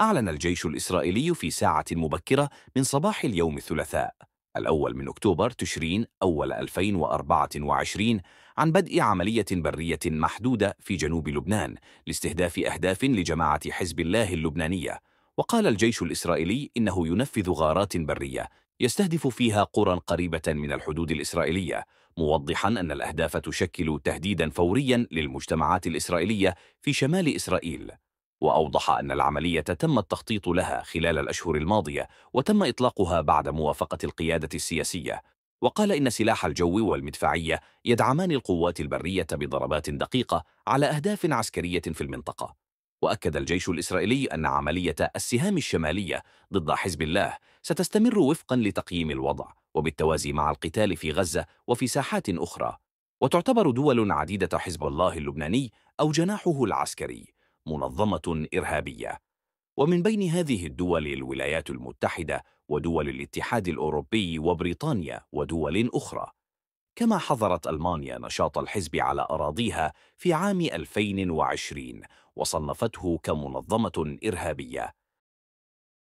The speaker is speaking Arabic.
أعلن الجيش الإسرائيلي في ساعة مبكرة من صباح اليوم الثلاثاء الأول من أكتوبر تشرين أول 2024 عن بدء عملية برية محدودة في جنوب لبنان لاستهداف أهداف لجماعة حزب الله اللبنانية وقال الجيش الإسرائيلي إنه ينفذ غارات برية يستهدف فيها قرى قريبة من الحدود الإسرائيلية موضحا أن الأهداف تشكل تهديدا فوريا للمجتمعات الإسرائيلية في شمال إسرائيل وأوضح أن العملية تم التخطيط لها خلال الأشهر الماضية وتم إطلاقها بعد موافقة القيادة السياسية وقال إن سلاح الجو والمدفعية يدعمان القوات البرية بضربات دقيقة على أهداف عسكرية في المنطقة وأكد الجيش الإسرائيلي أن عملية السهام الشمالية ضد حزب الله ستستمر وفقا لتقييم الوضع وبالتوازي مع القتال في غزة وفي ساحات أخرى وتعتبر دول عديدة حزب الله اللبناني أو جناحه العسكري منظمة إرهابية ومن بين هذه الدول الولايات المتحدة ودول الاتحاد الأوروبي وبريطانيا ودول أخرى كما حظرت ألمانيا نشاط الحزب على أراضيها في عام 2020 وصنفته كمنظمة إرهابية